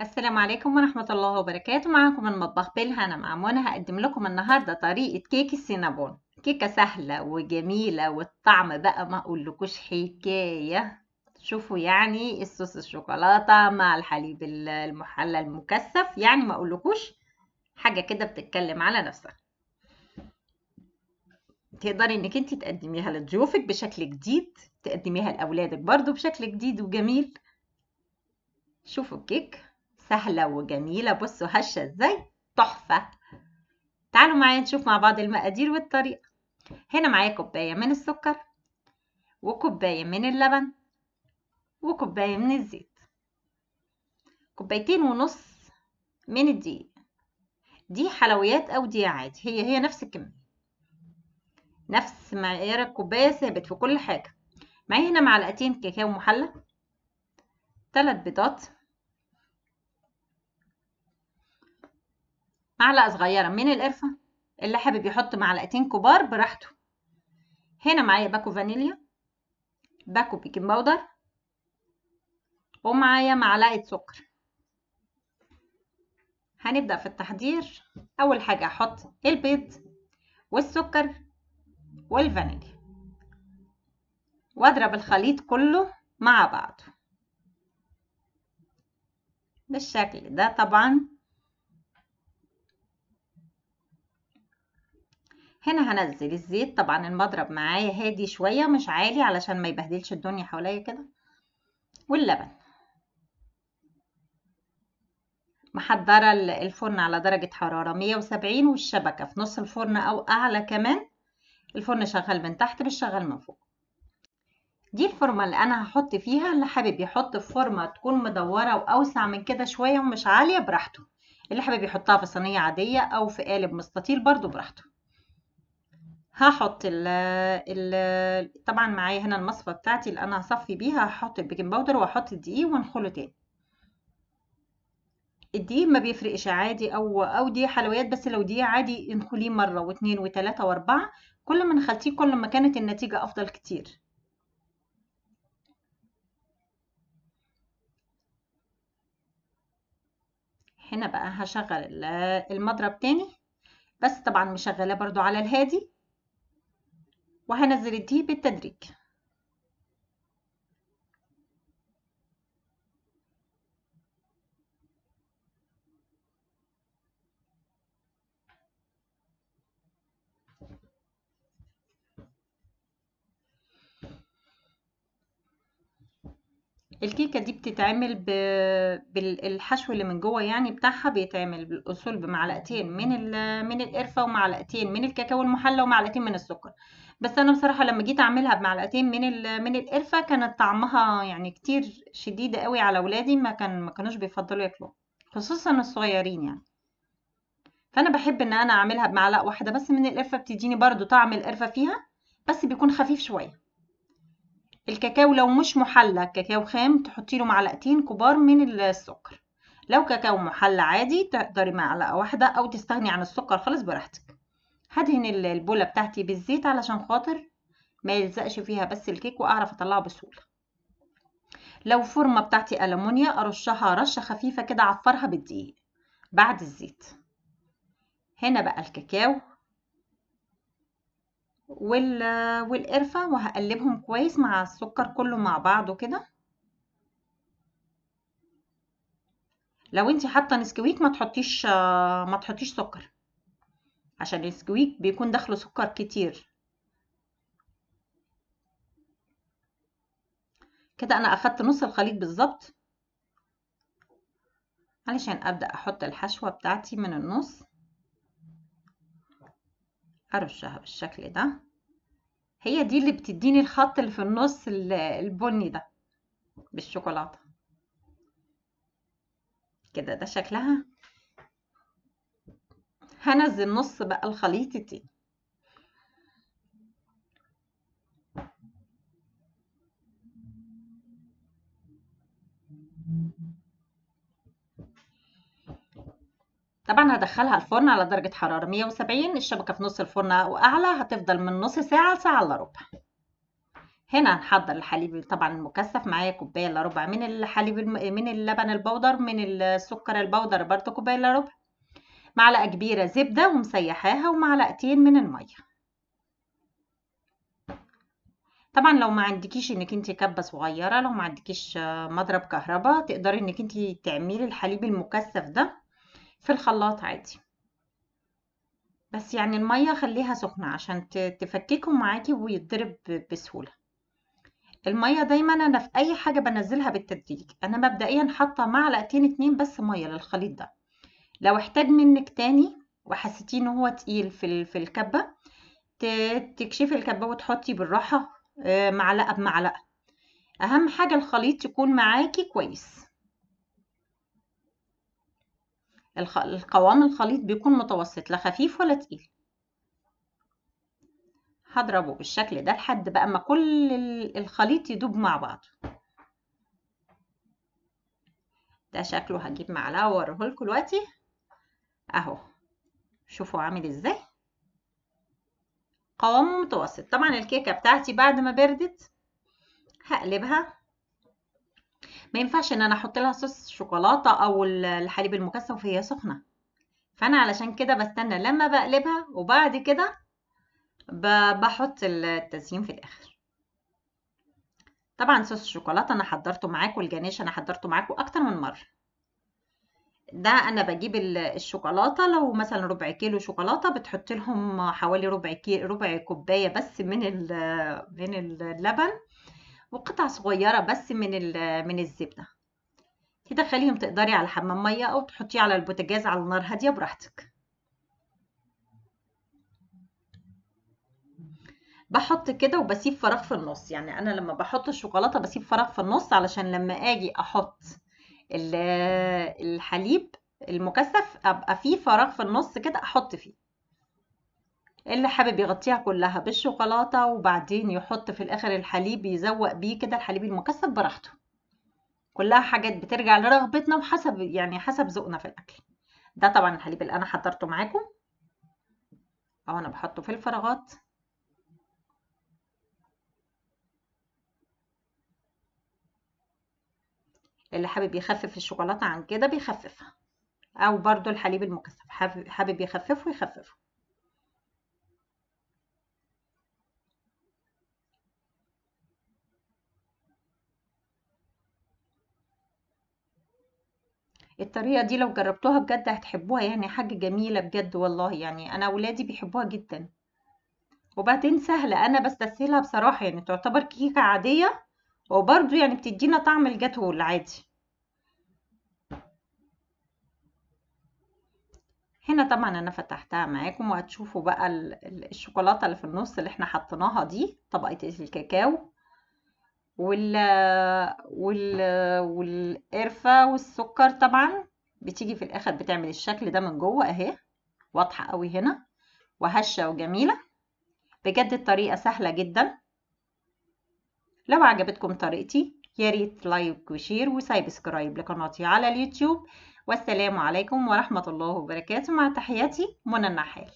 السلام عليكم ورحمة الله وبركاته معكم المطبخ بالهنا مع منى هقدم لكم النهاردة طريقة كيك السينابون كيكة سهلة وجميلة والطعم بقى ما اقولكوش حكاية شوفوا يعني الصوص الشوكولاتة مع الحليب المحلى المكثف يعني ما اقولكوش حاجة كده بتتكلم على نفسها تقدري انك انت تقدميها لضيوفك بشكل جديد تقدميها لاولادك برضو بشكل جديد وجميل شوفوا الكيك سهلة وجميلة بصوا هشة ازاي تحفة تعالوا معايا نشوف مع بعض المقادير والطريقة هنا معايا كوباية من السكر وكوباية من اللبن وكوباية من الزيت كوبايتين ونص من الدقيق دي حلويات أو دي عادي هي هي نفس الكمية نفس معيار الكوباية ثابت في كل حاجة معايا هنا معلقتين كاكاو محلى ثلاث بيضات معلقة صغيرة من القرفة اللي حابب يحط معلقتين كبار براحته هنا معايا باكو فانيليا باكو بيكنج باودر ومعايا معلقة سكر هنبدأ في التحضير أول حاجة أحط البيض والسكر والفانيليا واضرب الخليط كله مع بعضه بالشكل ده طبعا هنا هنزل الزيت طبعا المضرب معايا هادي شوية مش عالي علشان ما يبهدلش الدنيا حواليا كده واللبن محضرة الفرن على درجة حرارة 170 والشبكة في نص الفرن أو أعلى كمان الفرن شغال من تحت بالشغال شغال من فوق دي الفورمة اللي أنا هحط فيها اللي حابب يحط في فورمة تكون مدورة وأوسع من كده شوية ومش عالية براحته اللي حابب يحطها في صينية عادية أو في قالب مستطيل برضو براحته هحط ال ال طبعًا معايا هنا المصفى بتاعتي اللي أنا هصفي بيها، هحط البيكنج باودر واحط الدقيق وانخله تاني. الدقيق ما بيفرقش عادي أو أو دي حلويات، بس لو دقيق عادي انخُليه واثنين وتلاته واربعه كل ما نخلتيه كل ما كانت النتيجة أفضل كتير. هنا بقى هشغل المضرب تاني، بس طبعًا مشغّلاه برضو على الهادي. وهنزل الدي بالتدريج الكيكة دي بتتعمل ب... بالحشو اللي من جوه يعني بتاعها بيتعمل بالأصول بمعلقتين من ال... من القرفة ومعلقتين من الكاكاو المحلى ومعلقتين من السكر بس أنا بصراحة لما جيت أعملها بمعلقتين من ال... من القرفة كانت طعمها يعني كتير شديدة قوي على ولادي ما كان ما كانوش بيفضلوا ياكلوها خصوصا الصغيرين يعني فأنا بحب إن أنا أعملها بمعلقة واحدة بس من القرفة بتديني برضو طعم القرفة فيها بس بيكون خفيف شوية الكاكاو لو مش محلى كاكاو خام تحطي له معلقتين كبار من السكر لو كاكاو محلى عادي تقدري معلقه واحده او تستغني عن السكر خالص براحتك هدهن البوله بتاعتي بالزيت علشان خاطر ما يلزقش فيها بس الكيك واعرف اطلعه بسهوله لو فورمه بتاعتي ألمونيا ارشها رشه خفيفه كده عفرها بالدقيق بعد الزيت هنا بقى الكاكاو وال... والقرفة وهقلبهم كويس مع السكر كله مع بعضه كده لو انت حاطه نسكويك ما تحطيش ما تحطيش سكر عشان النسكويك بيكون داخله سكر كتير كده انا اخدت نص الخليط بالظبط علشان ابدا احط الحشوه بتاعتي من النص أرشها بالشكل ده هي دي اللي بتديني الخط اللي في النص البني ده بالشوكولاتة كده ده شكلها هنزل نص بقى الخليط التاني طبعا هدخلها الفرن على درجة حرارة 170 الشبكة في نص الفرن أو أعلى هتفضل من نص ساعة لساعة إلا ربع هنا هنحضر الحليب طبعا المكثف معايا كوباية إلا ربع من الحليب الم... من اللبن البودر من السكر البودر برضه كوباية إلا ربع معلقة كبيرة زبدة ومسيحاها ومعلقتين من المية طبعا لو ما عندكيش انك انت كبه صغيره لو ما عندكيش مضرب كهرباء تقدري انك انت تعملي الحليب المكثف ده في الخلاط عادي بس يعني المية خليها سخنة عشان تفككه معاكي ويتضرب بسهولة المية دايما أنا في أي حاجة بنزلها بالتدريج أنا مبدئيا حاطة معلقتين اتنين بس مية للخليط ده لو احتاج منك تاني وحسيتيه ان هو تقيل في في الكبة تكشفي الكبة وتحطي بالراحة آه، معلقة بمعلقة أهم حاجة الخليط يكون معاكي كويس القوام الخليط بيكون متوسط لا خفيف ولا تقيل هضربه بالشكل ده لحد بقى ما كل الخليط يدوب مع بعضه ده شكله هجيب معلقه واوريه لكم دلوقتي اهو شوفوا عامل ازاي قوامه متوسط طبعا الكيكه بتاعتي بعد ما بردت هقلبها ما ينفعش إن أنا أحط لها صوص شوكولاتة أو الحليب المكثف وهي سخنة فأنا علشان كده بستنى لما بقلبها وبعد كده بحط التزيين في الآخر طبعا صوص الشوكولاتة أنا حضرته معاكم الجناش أنا حضرته معاكم أكتر من مرة ده انا بجيب الشوكولاته لو مثلا ربع كيلو شوكولاته بتحط لهم حوالي ربع كيلو ربع كوبايه بس من من اللبن وقطع صغيرة بس من من الزبدة تدخليهم تقدري على حمام مية أو تحطيه على البوتاجاز على نار هادية براحتك بحط كده وبسيب فراغ في النص يعني أنا لما بحط الشوكولاتة بسيب فراغ في النص علشان لما أجي أحط الحليب المكثف أبقى فيه فراغ في النص كده أحط فيه اللي حابب يغطيها كلها بالشوكولاتة وبعدين يحط في الآخر الحليب يزوق بيه كده الحليب المكثف براحته كلها حاجات بترجع لرغبتنا وحسب يعني حسب ذوقنا في الأكل ده طبعا الحليب اللي أنا حضرته معاكم أو أنا بحطه في الفراغات اللي حابب يخفف الشوكولاتة عن كده بيخففها أو برضو الحليب المكثف حابب يخففه يخففه الطريقة دي لو جربتوها بجد هتحبوها يعني حاجة جميلة بجد والله يعني أنا ولادي بيحبوها جدًا. وبعدين سهلة، أنا بستسهلها بصراحة، يعني تعتبر كيكة عادية وبرضو يعني بتدّينا طعم الجاتو العادي. هنا طبعًا أنا فتحتها معاكم وهتشوفوا بقى الشوكولاتة اللي في النُص اللي إحنا حطيناها دي، طبقة الكاكاو. وال وال والقرفة والسكر طبعا بتيجي في الآخر بتعمل الشكل ده من جوه أهي واضحة قوي هنا وهشة وجميلة بجد الطريقة سهلة جدا لو عجبتكم طريقتي ياريت لايك وشير وسايبسكرايب لقناتي على اليوتيوب والسلام عليكم ورحمة الله وبركاته مع تحياتي منى النحال